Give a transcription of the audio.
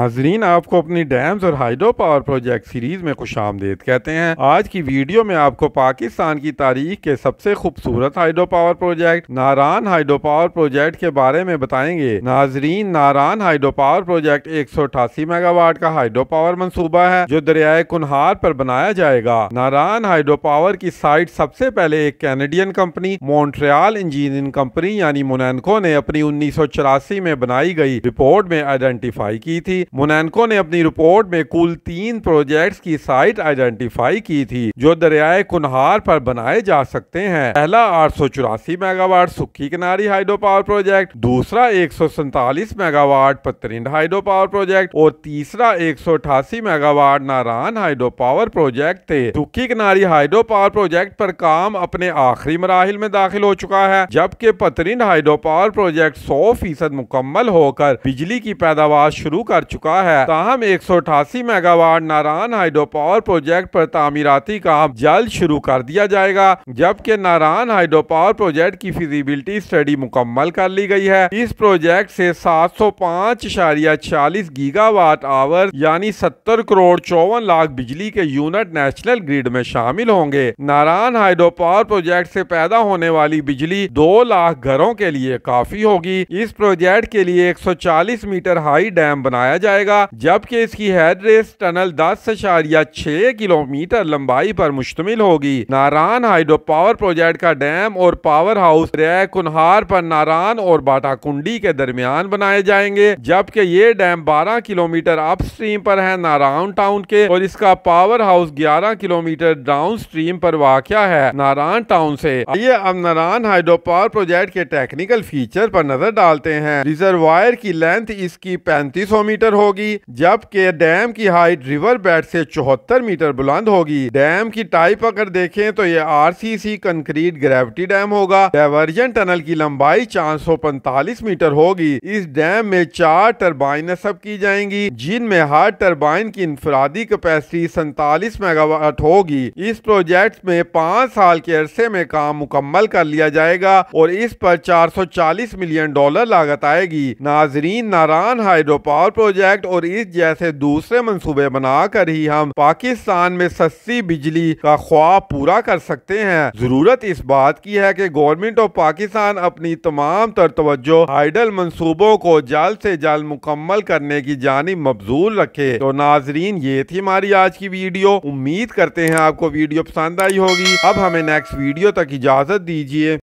नाजरीन आपको अपनी डैम्स और हाइड्रो पावर प्रोजेक्ट सीरीज में खुश आमदेद कहते हैं आज की वीडियो में आपको पाकिस्तान की तारीख के सबसे खूबसूरत hydro power project Naran hydro power project के बारे में बताएंगे नाजरीन नारान हाइड्रो पावर प्रोजेक्ट एक सौ अठासी मेगावाट का हाइड्रो पावर मनसूबा है जो दरियाए कुनहार पर बनाया जाएगा नारान हाइड्रो पावर की साइट सबसे पहले एक Canadian company Montreal engineering company यानी मोनैनको ने अपनी उन्नीस सौ चौरासी में बनाई गई रिपोर्ट में आइडेंटिफाई की थी मोनैनको ने अपनी रिपोर्ट में कुल तीन प्रोजेक्ट की साइट आइडेंटिफाई की थी जो दरियाए कुनहार पर बनाए जा सकते हैं पहला आठ सौ चौरासी मेगावाट सुखी किनारी हाइड्रो पावर प्रोजेक्ट दूसरा एक सौ सैतालीस megawatt Patrind hydro power project और तीसरा एक सौ अठासी megawatt Narayan hydro power project थे सुखी किनारी हाइड्रो पावर प्रोजेक्ट पर काम अपने आखिरी मराहल में दाखिल हो चुका है जबकि पतरिंड हाइड्रो पावर प्रोजेक्ट सौ फीसद मुकम्मल होकर बिजली की पैदावार शुरू कर चुका चुका है ताहम एक सौ अठासी megawatt Narayan hydro power project आरोप तामीराती काम जल्द शुरू कर दिया जाएगा जबकि नारायण हाइड्रो पावर प्रोजेक्ट की फिजिबिलिटी स्टडी मुकम्मल कर ली गयी है इस प्रोजेक्ट ऐसी सात सौ पाँच इशारिया छियालीस गीगावाट आवर यानी सत्तर करोड़ चौवन लाख बिजली के यूनिट नेशनल ग्रिड में शामिल होंगे नारायण हाइड्रो पावर प्रोजेक्ट ऐसी पैदा होने वाली बिजली दो लाख घरों के लिए काफी होगी इस प्रोजेक्ट के लिए एक सौ चालीस मीटर हाई डैम बनाया जाए जाएगा जबकि इसकी हेड रेस टनल दस अशारिया छह किलोमीटर लंबाई पर मुश्तमिल होगी नारान हाइड्रो पावर प्रोजेक्ट का डैम और पावर हाउस कुनहार पर नारान और बाटाकुंडी के दरमियान बनाए जाएंगे जबकि ये डैम बारह किलोमीटर अप स्ट्रीम पर है नारायण टाउन के और इसका पावर हाउस ग्यारह किलोमीटर डाउन स्ट्रीम पर वाक़ है नारायण टाउन से आइए अब नारायण हाइड्रो पावर प्रोजेक्ट के टेक्निकल फीचर पर नजर डालते हैं रिजर्वायर की लेंथ इसकी पैंतीस मीटर होगी जबकि डैम की हाइट रिवर बेड से चौहत्तर मीटर बुलंद होगी डैम की टाइप अगर देखें तो ये आरसीसी कंक्रीट ग्रेविटी डैम होगा डायवर्जन टनल की लंबाई चार मीटर होगी इस डैम में चार टर्बाइन नस्ब की जाएंगी जिनमें हर टर्बाइन की इंफरादी कैपेसिटी सैतालीस मेगावाट होगी इस प्रोजेक्ट में पाँच साल के अरसे में काम मुकम्मल कर लिया जाएगा और इस पर चालीस मिलियन डॉलर लागत आएगी नाजरीन Narayan hydro power project act और इस जैसे दूसरे मंसूबे बनाकर ही हम पाकिस्तान में सस्ती बिजली का ख्वाब पूरा कर सकते हैं जरूरत इस बात की है कि गवर्नमेंट ऑफ पाकिस्तान अपनी तमाम तर तवज्जो आइडल मंसूबों को जल्द से जल्द मुकम्मल करने की जानी मबजूल रखे तो नाजरीन ये थी हमारी आज की वीडियो उम्मीद करते हैं आपको वीडियो पसंद आई होगी अब हमें नेक्स्ट वीडियो तक इजाजत दीजिए